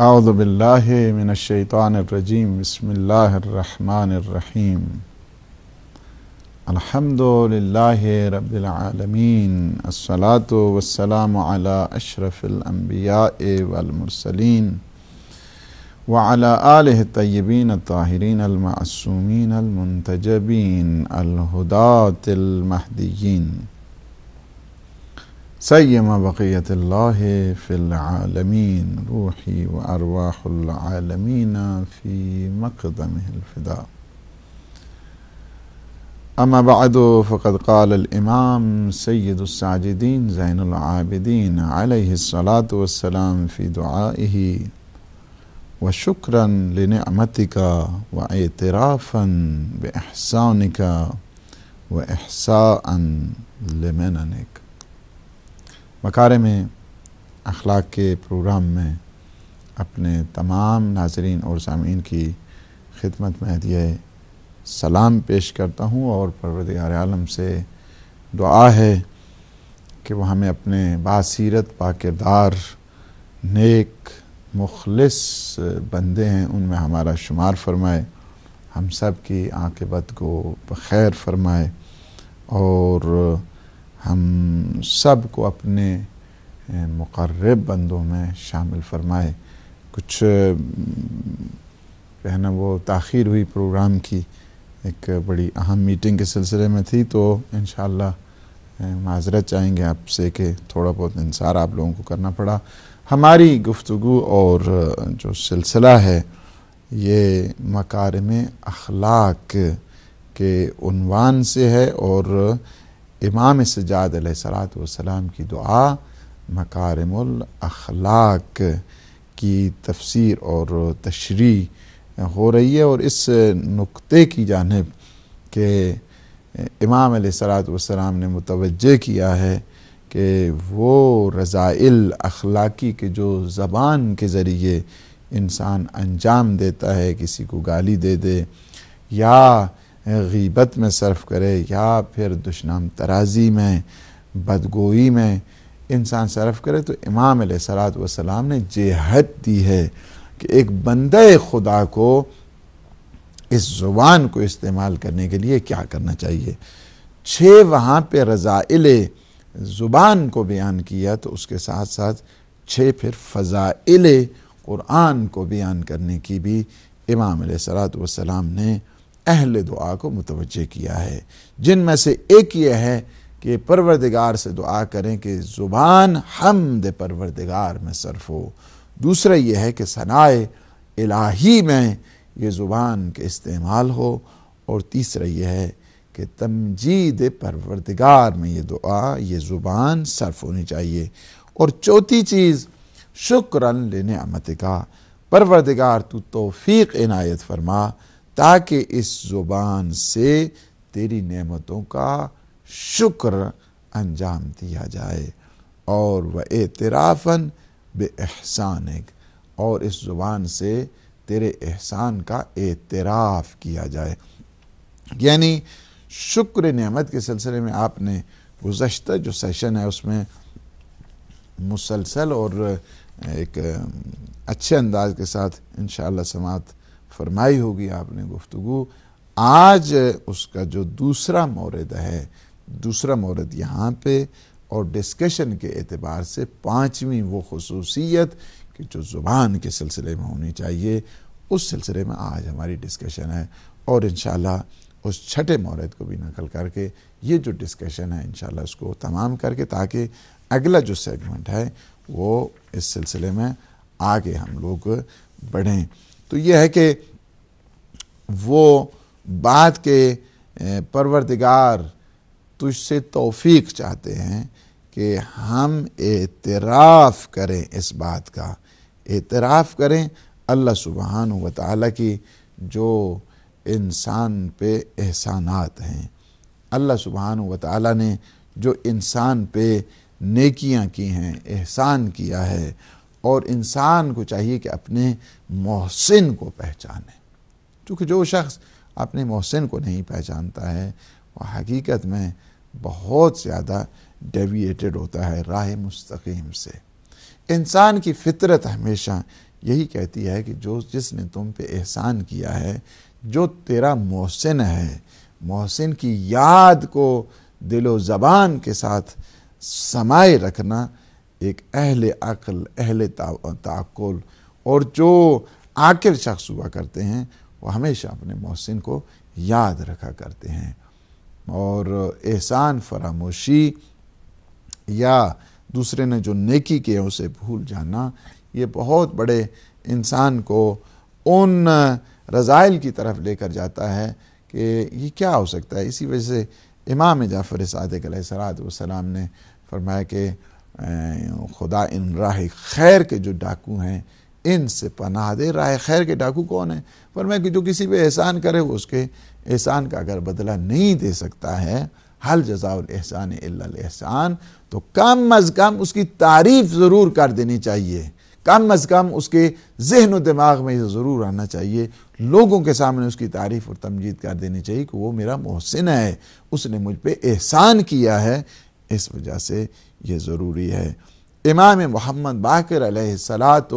أعوذ بالله من الشيطان الرجيم بسم الله الرحمن الرحيم الحمد لله رب العالمين الصلاة والسلام على أشرف الأنبياء والمرسلين وعلى آله الطيبين الطاهرين المعصومين المنتجبين الهداة المهديين سيما بقية الله في العالمين روحي وأرواح العالمين في مقدمه الفداء أما بعد فقد قال الإمام سيد الساجدين زين العابدين عليه الصلاة والسلام في دعائه وشكرا لنعمتك واعترافا بإحسانك وإحساء لمننك मकार में अखलाक के प्रोग्राम में अपने तमाम नाजरीन और सामीन की खिदमत में दिए सलाम पेश करता हूँ और परवरदार आलम से दुआ है कि वह हमें अपने बासीरत पाकिदार नेक मुखलस बंदे हैं उनमें हमारा शुमार फरमाए हम सब की बद को बखैर फरमाए और हम सब को अपने मुकर्रब बंदों में शामिल फरमाए कुछ कहना वो ताखिर हुई प्रोग्राम की एक बड़ी अहम मीटिंग के सिलसिले में थी तो इन माजरत चाहेंगे आपसे कि थोड़ा बहुत इंसार आप लोगों को करना पड़ा हमारी गुफ्तु और जो सिलसिला है ये मकार में अखलाक के उनवान से है और इमाम सजाद सलाम की दुआ मकारमलाक की तफसीर और तशरी हो रही है और इस नुक्ते की जानब के इमाम सलाम ने मुतवजह किया है कि वो रज़ाइल अखलाक़ी के जो ज़बान के ज़रिए इंसान अंजाम देता है किसी को गाली दे दे या गीबत में सर्फ करे या फिर दुशनाम तराजी में बदगोई में इंसान सर्फ करे तो इमाम सलात वसलाम ने जेहद दी है कि एक बंद खुदा को इस ज़ुबान को इस्तेमाल करने के लिए क्या करना चाहिए छः वहाँ पे रज़ाइल ज़ुबान को बयान किया तो उसके साथ साथ छः फिर फ़ज़ाइल क़ुरान को बयान करने की भी इमाम सलात वसलाम ने अहल दुआ को मुतवजह किया है जिनमें से एक ये है कि परवरदिगार से दुआ करें कि ज़ुबान दे परवरदिगार में सर्फ हो दूसरा यह है कि सनाए इलाही में ये ज़ुबान के इस्तेमाल हो और तीसरा यह है कि तमजीद परवरदिगार में ये दुआ ये ज़ुबान सर्फ होनी चाहिए और चौथी चीज़ शुक्रन लेने अमत का परवरदिगार तो तोफ़ी इनायत फरमा ताकि इस जुबान से तेरी नेमतों का शुक्र अंजाम दिया जाए और वह एतराफ़न एक और इस जुबान से तेरे एहसान का एतराफ़ किया जाए यानी शुक्र नेमत के सिलसिले में आपने गुज्त जो सेशन है उसमें मुसलसल और एक अच्छे अंदाज के साथ इन समात फरमाई होगी आपने गुफ्तु आज उसका जो दूसरा मोरद है दूसरा मोरद यहाँ पे और डिस्कशन के अतबार से पाँचवीं वो खसूसियत कि जो ज़ुबान के सिलसिले में होनी चाहिए उस सिलसिले में आज हमारी डिस्कशन है और इन उस छठे मोरद को भी नकल करके ये जो डिस्कशन है इन उसको तमाम करके ताकि अगला जो सेगमेंट है वो इस सिलसिले में आगे हम लोग बढ़ें तो यह है कि वो बात के परवरदिगार तुझसे तौफीक चाहते हैं कि हम एतराफ़ करें इस बात का एतराफ़ करें अल्लाह सुबहान व की जो इंसान पे एहसानात हैं अल्लाह सुबहान व ने जो इंसान पे नेकियां की हैं एहसान किया है और इंसान को चाहिए कि अपने मोहसिन को पहचाने क्योंकि जो शख्स अपने मोहसिन को नहीं पहचानता है वह हकीकत में बहुत ज़्यादा डेविएटेड होता है राह मुस्तकीम से इंसान की फितरत हमेशा यही कहती है कि जो जिसने तुम पे एहसान किया है जो तेरा मोहसिन है मोहसिन की याद को दिलो ज़बान के साथ समाये रखना एक अहल अकल अहल ताकुल और जो आखिर शख्स हुआ करते हैं वो हमेशा अपने मोहसिन को याद रखा करते हैं और एहसान फरामोशी या दूसरे ने जो नेकी किया उसे भूल जाना ये बहुत बड़े इंसान को उन रज़ाइल की तरफ लेकर जाता है कि ये क्या हो सकता है इसी वजह से इमाम जाफ़र सदक सलाम ने फरमाया कि खुदा इन राह खैर के जो डाकू हैं इनसे पनाह दे रहा है खैर के डाकू कौन है पर मैं जो किसी पे एहसान करे वो उसके एहसान का अगर बदला नहीं दे सकता है हल जजाउल एहसान एहसान तो कम अज कम उसकी तारीफ ज़रूर कर देनी चाहिए कम अज कम उसके जहन दिमाग में ज़रूर आना चाहिए लोगों के सामने उसकी तारीफ और तमजीद कर देनी चाहिए कि वो मेरा मोहसिन है उसने मुझ पर एहसान किया है इस वजह से ये ज़रूरी है इमाम मोहम्मद बाकर सलात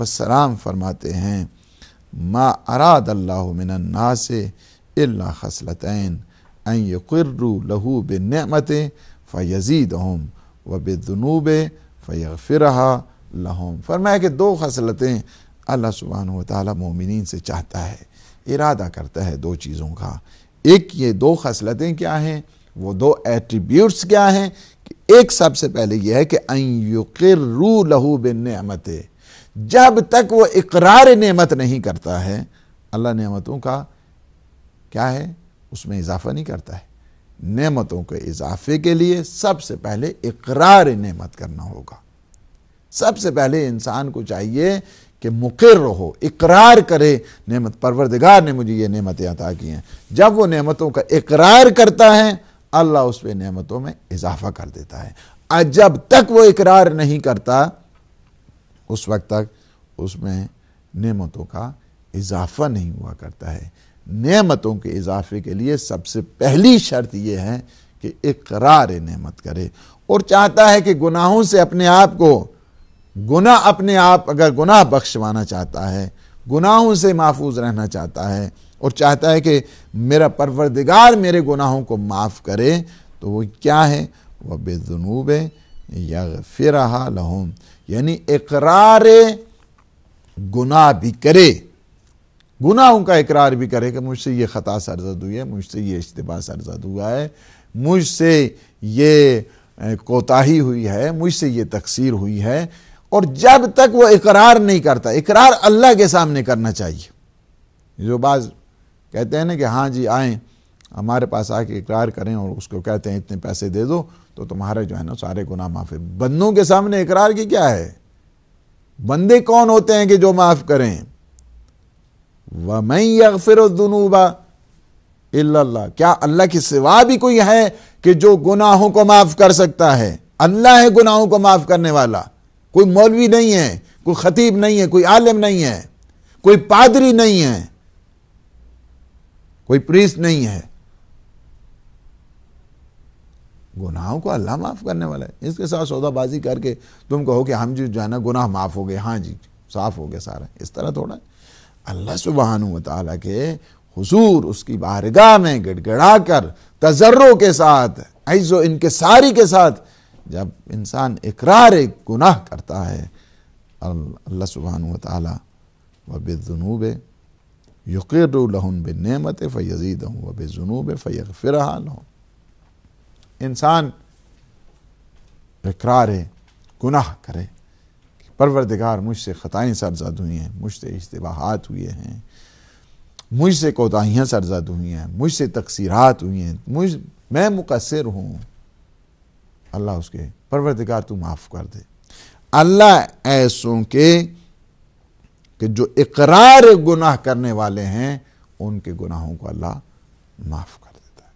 वसलाम फरमाते हैं मा अराद अल्लाह मिनन्ना से अल्ला खसलतैन यकर्रू लहू बिन फ़यज़ीद हम व बेदनूब फ़िर लहम फरमाया कि दो खसलतें अल्लाह सुबहान ताली से चाहता है इरादा करता है दो चीज़ों का एक ये दो खसलतें क्या हैं वो दो एट्रीब्यूट्स क्या हैं कि एक सबसे पहले यह है कि अन यकर्रू लहू बनमत जब तक वो इकरार नेमत नहीं करता है अल्लाह नेमतों का क्या है उसमें इजाफा नहीं करता है नेमतों के इजाफे के लिए सबसे पहले इकरार नेमत करना होगा सबसे पहले इंसान को चाहिए कि मुकर हो इकरार करे नेमत परवरदिगार ने मुझे ये नेमतें अता की हैं जब वो नेमतों का इकरार करता है अल्लाह उस पर नेमतों में इजाफा कर देता है जब तक वो इकरार नहीं करता उस वक्त तक उसमें नेमतों का इजाफा नहीं हुआ करता है नेमतों के इजाफे के लिए सबसे पहली शर्त यह है कि इकरार नेमत करे और चाहता है कि गुनाहों से अपने आप को गुना अपने आप अगर गुनाह बख्शवाना चाहता है गुनाहों से महफूज रहना चाहता है और चाहता है कि मेरा परवरदिगार मेरे गुनाहों को माफ़ करे तो वो क्या है वह बेजनूब है या फिर लहूम यानी इकरार गुनाह भी करे गुनाहों का इकरार भी करे कि मुझसे ये ख़ता सरजद हुई है मुझसे ये इज्तबा सरजद हुआ है मुझसे ये कोताही हुई है मुझसे ये तकसीर हुई है और जब तक वो इकरार नहीं करता इकरार अल्लाह के सामने करना चाहिए जो बाज कहते हैं ना कि हाँ जी आए हमारे पास आके इकरार करें और उसको कहते हैं इतने पैसे दे दो तो तुम्हारे जो है ना सारे गुनाह माफ़ है बंदों के सामने इकरार की क्या है बंदे कौन होते हैं कि जो माफ़ करें व मैं फिर दुनूबा क्या अल्लाह के सिवा भी कोई है कि जो गुनाहों को माफ़ कर सकता है अल्लाह है गुनाहों को माफ़ करने वाला कोई मौलवी नहीं है कोई खतीब नहीं है कोई आलिम नहीं है कोई पादरी नहीं है कोई प्रीस नहीं है गुनाहों को अल्लाह माफ़ करने वाला है इसके साथ सौदाबाजी करके तुम कहो कि हम जी जो है ना गुनाह माफ़ हो गए हाँ जी साफ़ हो गया सारा इस तरह थोड़ा अल्लाह सुबहान ताली के हुजूर उसकी बारगाह में गड़गड़ा कर तजर्रों के साथ ऐसो इनके सारी के साथ जब इंसान इकरार एक गुनाह करता है अल्लाह सुबहान तबनूब वबिलूब यकीर लहन बिनमत फ़ैज़ीद हूँ जुनूब फ़ैफ़िर लहूँ इंसान इकरार गुनाह करे परवरदिगार मुझसे ख़ताएँ सरजद हुई हैं मुझसे इश्तवाहत हुए हैं मुझसे कोताहियाँ सरजद हुई हैं मुझसे तकसीरात हुई हैं मुझ मैं मुकसर हूँ अल्लाह उसके परवरदिगार तू माफ़ कर दे अल्लाह ऐसों के कि जो इकरार गुनाह करने वाले हैं उनके गुनाहों को अल्लाह माफ़ कर देता है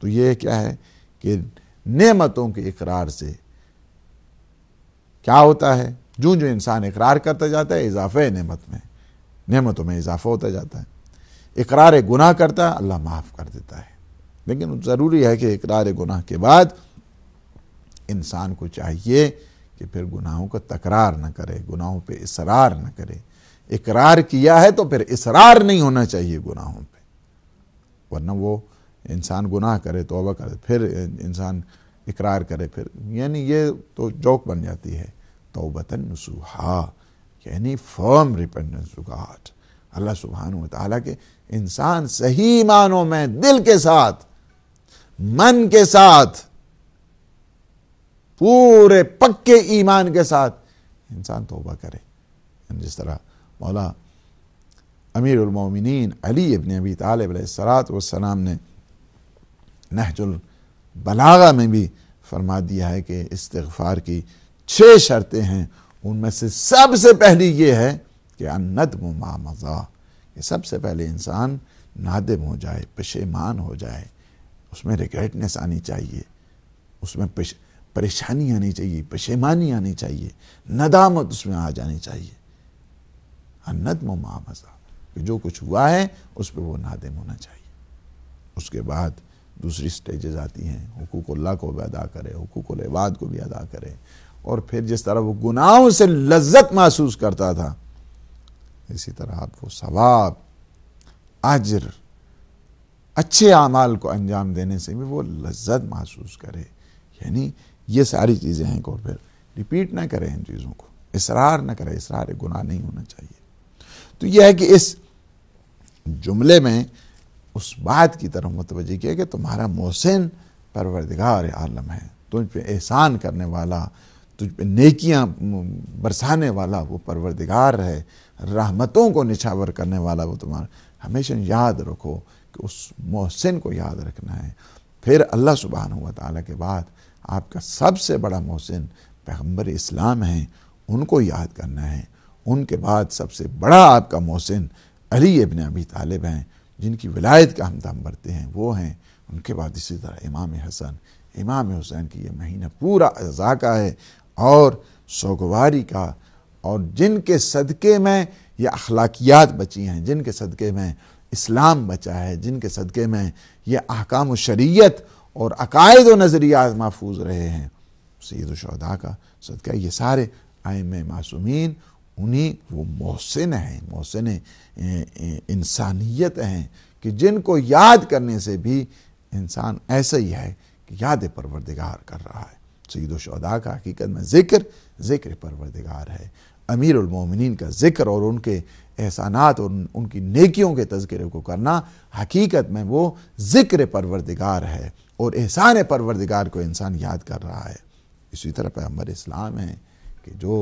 तो ये क्या है कि नेमतों के इकरार से क्या होता है जो जो इंसान इकरार करता जाता है इजाफे नेमत में नेमतों में इजाफा होता जाता है इकरार गुनाह करता है अल्लाह माफ़ कर देता है लेकिन ज़रूरी है कि इकरार गुनाह के बाद इंसान को चाहिए कि फिर गुनाहों का तकरार ना करे गुनाहों पे इसरार ना करे इकरार किया है तो फिर इसरार नहीं होना चाहिए गुनाहों पे वरना वो इंसान गुनाह करे तोबा करे फिर इंसान इकरार करे फिर यानी ये तो जौक बन जाती है तोबतन नसूहा यानी फर्म रिपेंडेंस टू गॉड अल्लाह सुबहान ताला के इंसान सही मानों में दिल के साथ मन के साथ पूरे पक्के ईमान के साथ इंसान तोबा करे जिस तरह मौला अमीर उलमोमिन अली इबन अबी तालब सलात वसलाम ने नहजुल बलागा में भी फरमा दिया है कि इस्तफार की छः शर्तें हैं उनमें से सबसे पहली ये है कि अनदम मा मज़ा कि सबसे पहले इंसान नादम हो जाए पेशेमान हो जाए उसमें रिग्रेटनेस आनी चाहिए उसमें परेशानी आनी चाहिए पेशेमानी आनी चाहिए नदामत उसमें आ जानी चाहिए अनदम मा मज़ा कि जो कुछ हुआ है उस पर वो नादिम होना चाहिए उसके बाद दूसरी स्टेजेज़ आती हैं अल्लाह को भी अदा करे हकूक इबाद को भी अदा करे और फिर जिस तरह वो गुनाहों से लज्जत महसूस करता था इसी तरह आप वो सवाब आजर अच्छे आमाल को अंजाम देने से भी वो लज्जत महसूस करे यानी ये सारी चीज़ें हैं और फिर रिपीट ना करें इन चीज़ों को इसरार ना करें इसरार गुनाह नहीं होना चाहिए तो यह है कि इस जुमले में उस बात की तरफ मुतवजह किया कि तुम्हारा मोहसिन परवरदिगार आलम है तुझ पे एहसान करने वाला तुझ पे नेकियां बरसाने वाला वो परवरदिगार है रहमतों को निछावर करने वाला वो तुम्हारा हमेशा याद रखो कि उस मोहसिन को याद रखना है फिर अल्लाह सुबहान हुआ के बाद आपका सबसे बड़ा मोहसिन पैगम्बर इस्लाम हैं उनको याद करना है उनके बाद सबसे बड़ा आपका मोहसिन अली इबन अभी तालिब हैं जिनकी विलायत का हम दाम बढ़ते हैं वो हैं उनके बाद इसी तरह इमाम हसन इमाम हुसैन की ये महीना पूरा अजा का है और सोगवारी का और जिनके सदक़े में ये अखलाकियात बची हैं जिनके सदक़े में इस्लाम बचा है जिनके सदक़े में ये अहकाम शरीयत और अकायद व नज़रियात महफूज रहे हैं सैद का सदका ये सारे आयम मासूमीन उन्हीं वो मोहसिन हैं मोहसिन इंसानियत हैं कि जिनको याद करने से भी इंसान ऐसा ही है कि याद परवरदिगार कर रहा है सईद शहदा का हकीकत में जिक्र जिक्र परवरदिगार है अमीरमिन का जिक्र और उनके एहसानात और उनकी नेकियों के तस्करे को करना हकीकत में वो जिक्र परवरदिगार है और एहसान परवरदिगार को इंसान याद कर रहा है इसी तरह पैम्बर इस्लाम है कि जो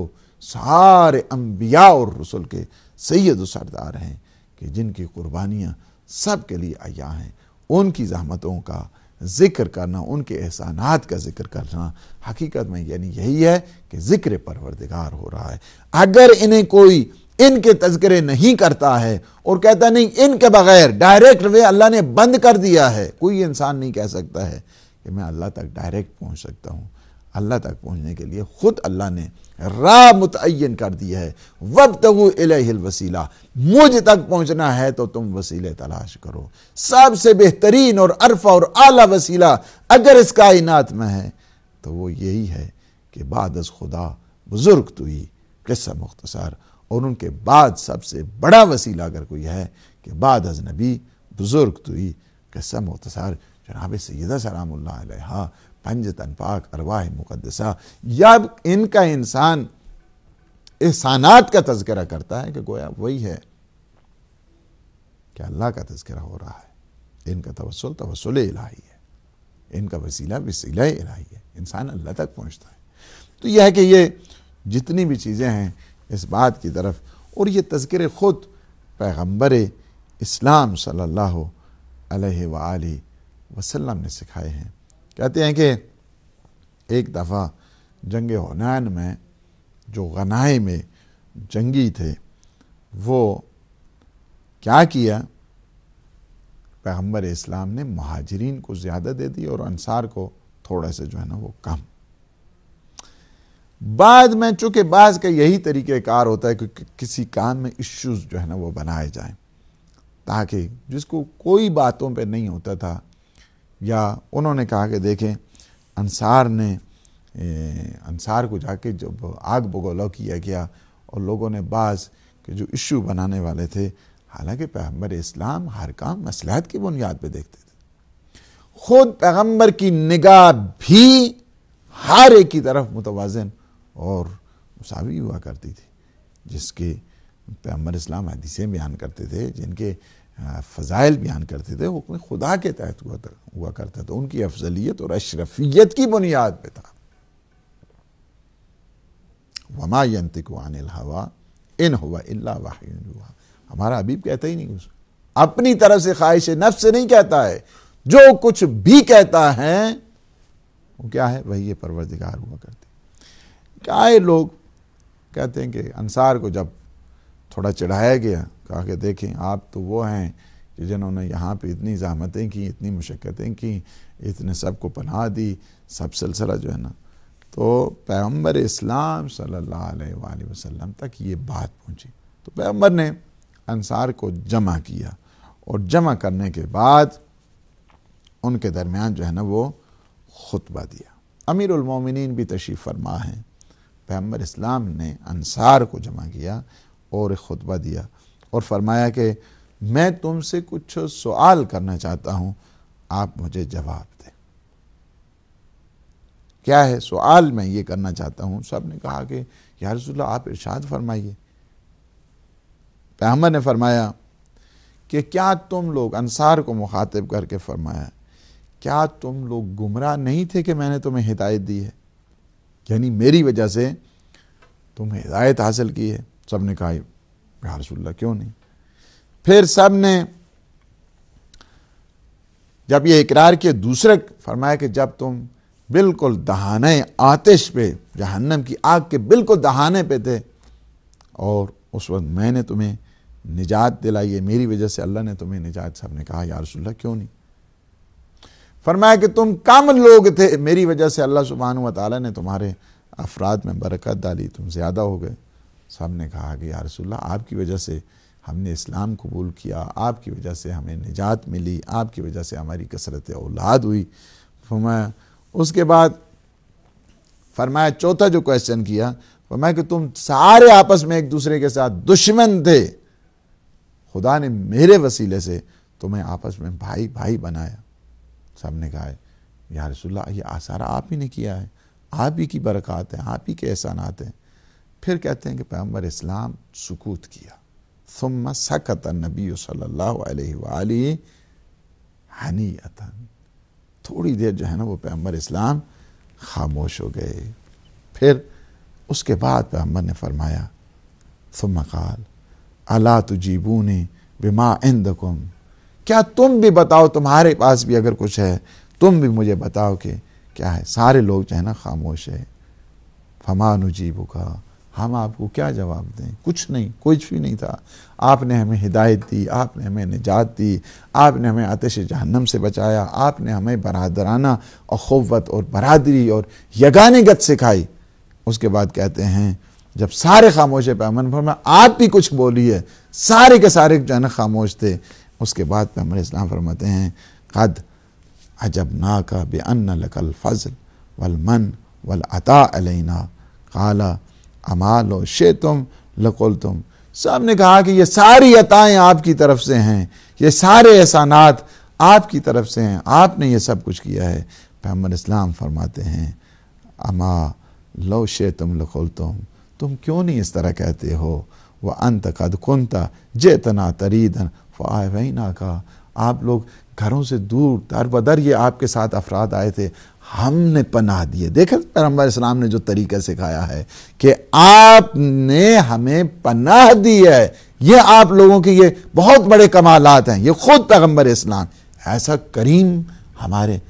सारे अम्बिया और रसुल के सैद सरदार हैं कि जिनकी कुर्बानियाँ सब के लिए आया हैं उनकी जहमतों का ज़िक्र करना उनके एहसानात का ज़िक्र करना हकीकत में यानी यही है कि ज़िक्र परवरदिगार हो रहा है अगर इन्हें कोई इनके तस्करे नहीं करता है और कहता नहीं इनके बगैर डायरेक्ट वे अल्लाह ने बंद कर दिया है कोई इंसान नहीं कह सकता है कि मैं अल्लाह तक डायरेक्ट पहुंच सकता हूँ अल्लाह तक पहुँचने के लिए ख़ुद अल्लाह ने राह मुतन कर दिया है वब तक वसीला मुझ तक पहुँचना है तो तुम वसीले तलाश करो सबसे बेहतरीन और अरफा और आला वसीला अगर इस कायनात में है तो वो यही है कि बाद खुदा बुज़ुर्ग तुई किस्सा मुख्तसार और उनके बाद सबसे बड़ा वसीला अगर कोई है कि बाद नबी बुज़ुर्ग तुई किस्सा मुख्तसार जनाब सैदा सलाम पंजतन पाक अरवाह मुकदसा या इनका इंसान एहसानात का तस्करा करता है कि गोया वही है कि अल्लाह का तस्करा हो रहा है इनका तवसल तवसल इलाही है इनका वसीला वसीला इलाही है इंसान अल्लाह तक पहुँचता है तो यह है कि ये जितनी भी चीज़ें हैं इस बात की तरफ और ये तस्कर ख़ुद पैगम्बर इस्लाम सल्ला वसलम ने सिखाए हैं कहते हैं कि एक दफ़ा जंग हुनैन में जो गनाए में जंगी थे वो क्या किया पैगम्बर इस्लाम ने महाजरीन को ज़्यादा दे दी और अंसार को थोड़ा सा जो है ना वो कम बाद में चूंकि बाज का यही तरीक़ार होता है कि किसी काम में इश्यूज जो है ना वो बनाए जाए ताकि जिसको कोई बातों पे नहीं होता था या उन्होंने कहा कि देखें अंसार ने अनसार अंसार को जाके जब आग बगोला किया गया और लोगों ने बाज के जो इशू बनाने वाले थे हालांकि पैगम्बर इस्लाम हर काम मसलहत की बुनियाद पर देखते थे खुद पैगम्बर की निगाह भी हर एक की तरफ मुतवाजन और मुसावी हुआ करती थी जिसके पैगम्बर इस्लाम हदीसें बयान करते थे जिनके फ़ज़ाइल बयान करते थे हुक्म खुदा के तहत हुआ था हुआ करता था उनकी अफजलियत और अशरफियत की बुनियाद पर था वमा यंतिको अनिल हवा इन हुआ इल्ला वाहिन हुआ हमारा अभी कहता ही नहीं अपनी तरफ से ख्वाहिश नफ्स से नहीं कहता है जो कुछ भी कहता है वो क्या है वही ये परवरदिगार हुआ करते क्या है लोग कहते हैं कि अंसार को जब थोड़ा चढ़ाया गया कहा कि देखें आप तो वो हैं कि जिन्होंने यहाँ पे इतनी ज़हमतें की इतनी मशक्क़तें की इतने सब को पनाह दी सब सिलसिला जो है ना तो पैगम्बर इस्लाम सल्ला वसम तक ये बात पहुँची तो पैगम्बर ने अनसार को जमा किया और जमा करने के बाद उनके दरमियान जो है ना वो खुतबा दिया अमीर भी तशीफ़ फरमा है पैम्बर इस्लाम ने अनसार को जमा किया और एक खुतबा दिया और फरमाया कि मैं तुमसे कुछ सवाल करना चाहता हूँ आप मुझे जवाब दें क्या है सवाल मैं ये करना चाहता हूँ सब ने कहा कि यार रसुल्ला आप इरशाद फरमाइए पैगम्बर ने फरमाया कि क्या तुम लोग अनसार को मुखातिब करके फरमाया क्या तुम लोग गुमराह नहीं थे कि मैंने तुम्हें हिदायत दी है यानी मेरी वजह से तुम हिदायत हासिल की है सब ने कहा या रसुल्ला क्यों नहीं फिर सब ने जब ये इकरार किए दूसरे फरमाया कि जब तुम बिल्कुल दहाने आतिश पे जहन्नम की आग के बिल्कुल दहाने पे थे और उस वक्त मैंने तुम्हें निजात दिलाई है मेरी वजह से अल्लाह ने तुम्हें निजात सब ने कहा या रसुल्ला क्यों नहीं फरमाया कि तुम कम लोग थे मेरी वजह से अल्लाह सुबहान तुम्हारे अफराद में बरकत डाली तुम ज़्यादा हो गए सब ने कहा कि यारसोल्ला आपकी वजह से हमने इस्लाम कबूल किया आपकी वजह से हमें निजात मिली आपकी वजह से हमारी कसरत औलाद हुई फरमाया उसके बाद फरमाया चौथा जो क्वेश्चन किया फरमाया कि तुम सारे आपस में एक दूसरे के साथ दुश्मन थे खुदा ने मेरे वसीले से तुम्हें आपस में भाई भाई बनाया सब ने कहा या रसुल्ला ये आसारा आप ही ने किया है आप ही की बरक़ात है आप ही के एहसानात हैं फिर कहते हैं कि पैम्बर इस्लाम सुकूत किया सुम सकत नबी सल्लल्लाहु थोड़ी देर जो है ना वो पैम्बर इस्लाम खामोश हो गए फिर उसके बाद पैम्बर ने फरमाया सुम काल अला तुजीबू ने बिमा इंदकुम क्या तुम भी बताओ तुम्हारे पास भी अगर कुछ है तुम भी मुझे बताओ कि क्या है सारे लोग जो है ना खामोश है फमा जीबू का हम आपको क्या जवाब दें कुछ नहीं कुछ भी नहीं था आपने हमें हिदायत दी आपने हमें निजात दी आपने हमें आतश जहन्नम से बचाया आपने हमें बरदराना और ख़वत और बरदरी और यगान गत सिखाई उसके बाद कहते हैं जब सारे खामोशे पैमन फरमा आप भी कुछ बोलिए सारे के सारे जो खामोश थे उसके बाद पैमर इस्लाम फरमाते हैं कद अजब ना का बे अन लकल फजल वलमन वल अता अलना काला अमालो शे तुम लकुल तुम सब ने कहा कि ये सारी अताएँ आपकी तरफ से हैं ये सारे एहसानात आपकी तरफ से हैं आपने ये सब कुछ किया है पैमर इस्लाम फरमाते हैं अमा लो शे तुम लकुल तुम तुम क्यों नहीं इस तरह कहते हो वह अंत कद कुंता जेतना तरीदन फ़ायना का आप लोग घरों से दूर दर बदर ये आपके साथ अफराद आए थे हमने पनाह दिए देखा पैगम्बर इस्लाम ने जो तरीका सिखाया है कि आपने हमें पनाह दी है ये आप लोगों के ये बहुत बड़े कमालात हैं ये खुद पैगम्बर इस्लाम ऐसा करीम हमारे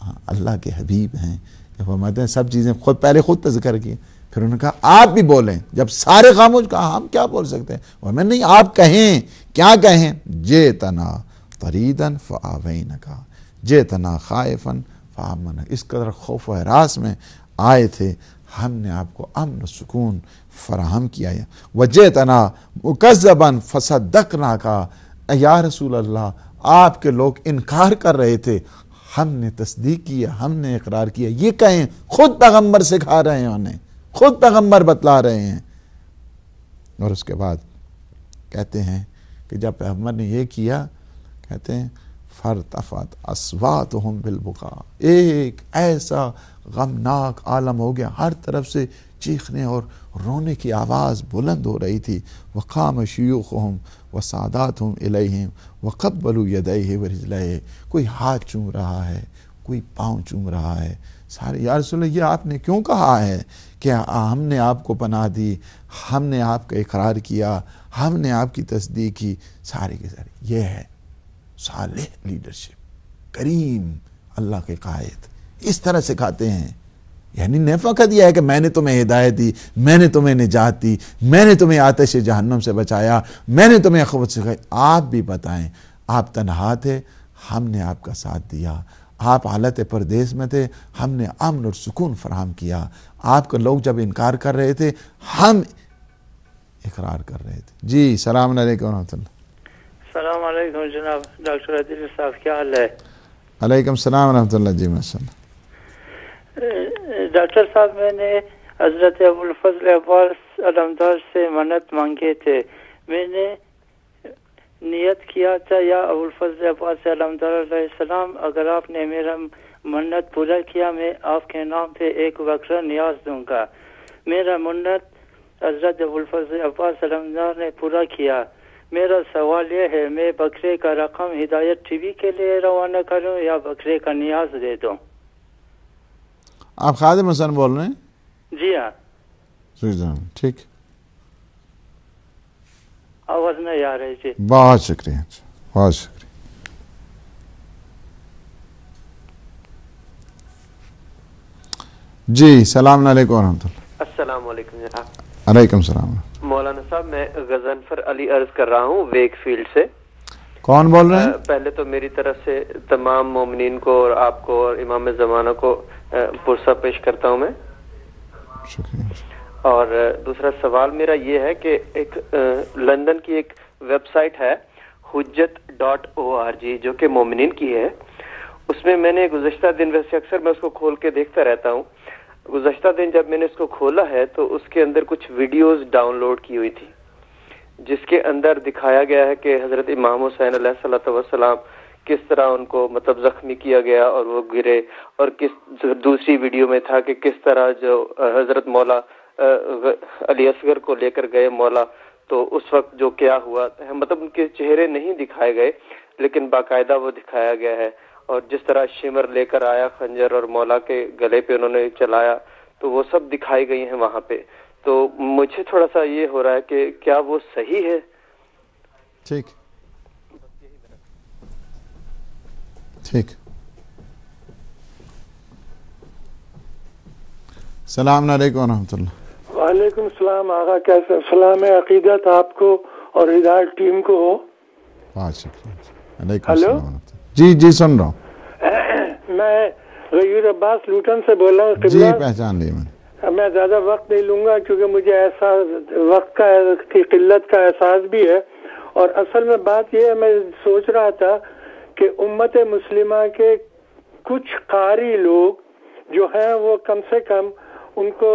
हाँ, अल्लाह के हबीब हैं जब फरमाते हैं सब चीज़ें खुद पहले खुद तस्कर किए फिर उन्होंने कहा आप भी बोलें जब सारे खामोश कहा हम क्या बोल सकते हैं और मैं नहीं आप कहें क्या कहें जे तना तरीदन फ़ावैन का जे तना खाइफन फ़ामन इस कदर खौफ हरास में आए थे हमने आपको अमन सुकून फराहम किया है वजह जेतना मुकजबन ना का या रसूल अल्लाह आपके लोग इनकार कर रहे थे हमने तस्दीक किया हमने इकरार किया ये कहें खुद पैगम्बर सिखा रहे हैं उन्हें खुद पैगम्बर बतला रहे हैं और उसके बाद कहते हैं कि जब पैगम्बर ने यह किया कहते हैं फर तफत असवात हम बिलबुका एक ऐसा गमनाक आलम हो गया हर तरफ से चीखने और रोने की आवाज़ बुलंद हो रही थी वक़ाम शयूख हम व सादात हम व वक़ब बलू यदय वरिजलय कोई हाथ चूम रहा है कोई पाँव चूम रहा है सारे यार यारसल ये आपने क्यों कहा है कि हमने आपको पना दी हमने आपका इकरार किया हमने आपकी तस्दीक की सारे के सारे ये है साल लीडरशिप करीम अल्लाह के कायद इस तरह सिखाते हैं यानी नेफा फ़कत यह है कि मैंने तुम्हें हिदायत दी मैंने तुम्हें निजात दी मैंने तुम्हें आतश जहन्नम से बचाया मैंने तुम्हें खबत सिखाई आप भी बताएं आप तनहा थे हमने आपका साथ दिया आप हालत परदेस में थे हमने अमन और सुकून फराहम किया आपके लोग जब इनकार कर रहे थे हम इकरार कर रहे थे जी सलाम अलैक्म अस्सलाम वालेकुम जनाब डॉक्टर अदील साहब क्या हाल है डॉक्टर साहब मैंने हजरत अबुल अब्बास से मन्नत मांगे थे मैंने नियत किया था या अबुल अब्बास अलमदार अगर आपने मेरा मन्नत पूरा किया मैं आपके नाम पे एक बकरा न्याज दूंगा मेरा मन्नत हजरत अबुल अब्बास अलमदार ने पूरा किया मेरा सवाल यह है मैं बकरे का रकम हिदायत टीवी के लिए रवाना करूं या बकरे का न्याज दे दूं आप खादिम हसन बोल रहे हैं जी हाँ ठीक आवाज नहीं आ रही जी बहुत शुक्रिया बहुत शुक्रिया जी सलाम वालेकुम वरहमतुल्लाह अस्सलाम वालेकुम सलाम मौलाना साहब मैं गजनफर अली अर्ज कर रहा हूँ वेकफील्ड से कौन बोल रहे हैं पहले तो मेरी तरफ से तमाम मोमिन को और आपको और इमाम जमाना को पुरसा पेश करता हूँ मैं और दूसरा सवाल मेरा ये है कि एक लंदन की एक वेबसाइट है हजत डॉट ओ आर जी जो कि मोमिन की है उसमें मैंने गुजशत दिन वैसे अक्सर मैं उसको खोल के देखता रहता हूँ गुजशत दिन जब मैंने इसको खोला है तो उसके अंदर कुछ वीडियोस डाउनलोड की हुई थी जिसके अंदर दिखाया गया है कि हज़रत इमाम हुसैन सलाम किस तरह उनको मतलब ज़ख्मी किया गया और वो गिरे और किस दूसरी वीडियो में था कि किस तरह जो हज़रत मौला अली असगर को लेकर गए मौला तो उस वक्त जो क्या हुआ मतलब उनके चेहरे नहीं दिखाए गए लेकिन बाकायदा वो दिखाया गया है और जिस तरह शिमर लेकर आया खंजर और मौला के गले पे उन्होंने चलाया तो वो सब दिखाई गई है वहां पे तो मुझे थोड़ा सा ये हो रहा है कि क्या वो सही है ठीक ठीक सलाम वालेकुम वालेकुम सलाम आगा कैसे सलाम अकीदत आपको और हिदायत टीम को हेलो जी जी सुन रहा हूँ मैं गयूर अब्बास लूटन से बोल रहा हूँ जी पहचान ली मैं मैं ज़्यादा वक्त नहीं लूंगा क्योंकि मुझे एहसास वक्त का की किल्लत का एहसास भी है और असल में बात यह है मैं सोच रहा था कि उम्मत मुस्लिमा के कुछ कारी लोग जो हैं वो कम से कम उनको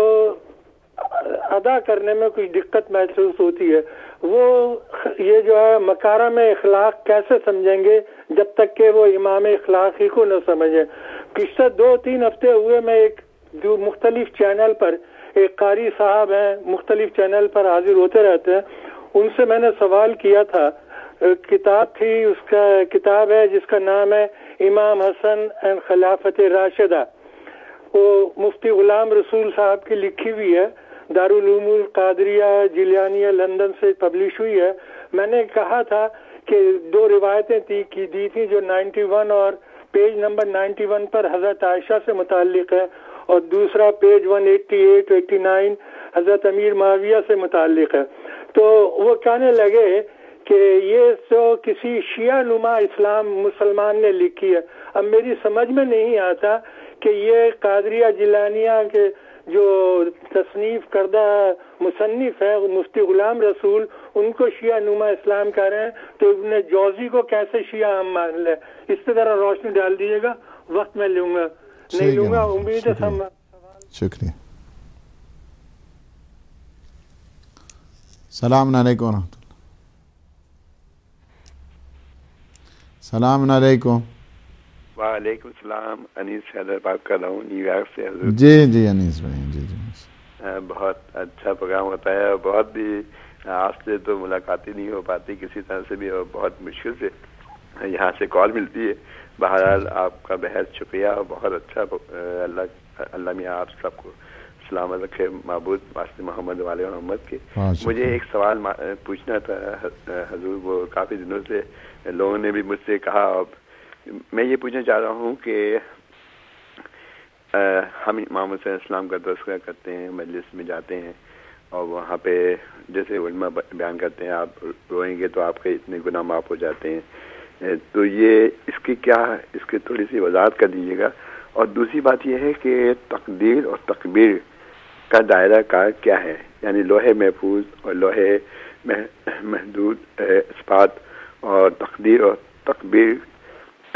अदा करने में कुछ दिक्कत महसूस होती है वो ये जो है मकारा में इखलाक कैसे समझेंगे जब तक के वो इमाम इखलाक ही को न समझे पिछले दो तीन हफ्ते हुए मैं एक जो मुख्तलिफ चैनल पर एक कारी साहब हैं मुख्तलिफ चैनल पर हाजिर होते रहते हैं उनसे मैंने सवाल किया था किताब थी उसका किताब है जिसका नाम है इमाम हसन एंड खिलाफत राशिदा वो मुफ्ती गुलाम रसूल साहब की लिखी हुई है दारुलूमुल कादरिया जिलानिया लंदन से पब्लिश हुई है मैंने कहा था कि दो रिवायतें थी की दी थी जो 91 और पेज नंबर 91 पर हजरत आयशा से मुतल है और दूसरा पेज 188 89 हजरत अमीर माविया से मुतालिक है तो वो कहने लगे कि ये तो किसी शिया नुमा इस्लाम मुसलमान ने लिखी है अब मेरी समझ में नहीं आता कि ये कादरिया जिलानिया के जो तसनीफ करदा मुसनफ़ है मुफ्ती गुलाम रसूल उनको शिया नुमा इस्लाम कह रहे हैं तो इबन जौजी को कैसे शिया हम मान लें इस तरह रोशनी डाल दीजिएगा वक्त में लूंगा नहीं लूंगा उम्मीद है हम शुक्रिया सलाम सलाम अलैकुम वालेकुम सलाम बात कर रहा हूँ न्यूयॉर्क से बहुत अच्छा प्रोग्राम होता है और बहुत भी आज तो मुलाकात ही नहीं हो पाती किसी तरह से भी और बहुत मुश्किल से यहाँ से कॉल मिलती है बहरहाल आपका बेहद शुक्रिया और बहुत अच्छा अल्लाह अल्लाह मियाँ आप सबको सलामत रखे महबूद वास्ते मोहम्मद वाले मोहम्मद के मुझे एक सवाल पूछना था हजूर वो काफ़ी दिनों से लोगों ने भी मुझसे कहा अब मैं ये पूछना चाह रहा हूँ कि हम इमाम हुसैन इस्लाम का तस्करा करते हैं मजलिस में जाते हैं और वहाँ पे जैसे उलमा बयान करते हैं आप रोएंगे तो आपके इतने गुना माफ हो जाते हैं तो ये इसकी क्या इसकी थोड़ी सी वजाहत कर दीजिएगा और दूसरी बात यह है कि तकदीर और तकबीर का दायरा कार क्या है यानी लोहे महफूज और लोहे महदूद इस्पात और तकदीर और तकबीर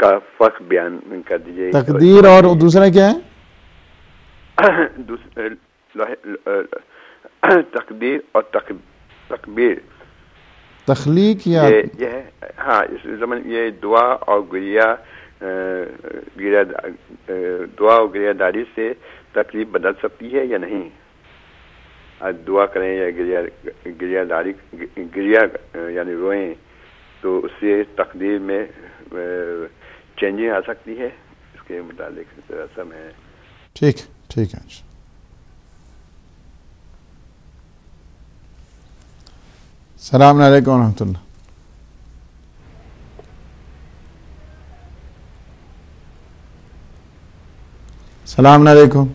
का फर्क बयान कर दीजिए तकदीर और, दूसरा क्या है तकदीर और तक, तकबीर तखलीक या ये, ये हाँ इस जमन ये दुआ और गुरिया दुआ और गिरियादारी से तकलीफ बदल सकती है या नहीं आज दुआ करें या गिरिया गिरियादारी गिरिया यानी रोएं तो उससे तकदीर में चेंजिंग आ सकती है इसके मुतालिक ऐसा है ठीक ठीक है सलाम अलैकुम रहमतुल्लाह सलाम अलैकुम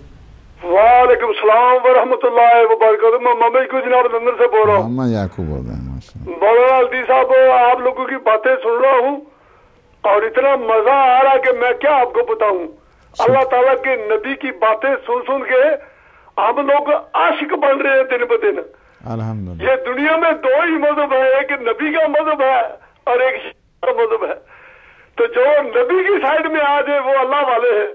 वालेकुम सलाम वरहमतुल्लाह वबरकातुहू मैं मम्मी को जनाब लंदन से बोल रहा हूँ मौलाना साहब आप लोगों की बातें सुन रहा हूँ और इतना मजा आ रहा कि मैं क्या आपको बताऊं अल्लाह ताला के नबी की बातें सुन सुन के हम लोग आशिक बन रहे हैं दिन ब दिन ये दुनिया में दो ही मजहब है एक नबी का मजहब है और एक मजहब है तो जो नबी की साइड में आ जाए वो अल्लाह वाले है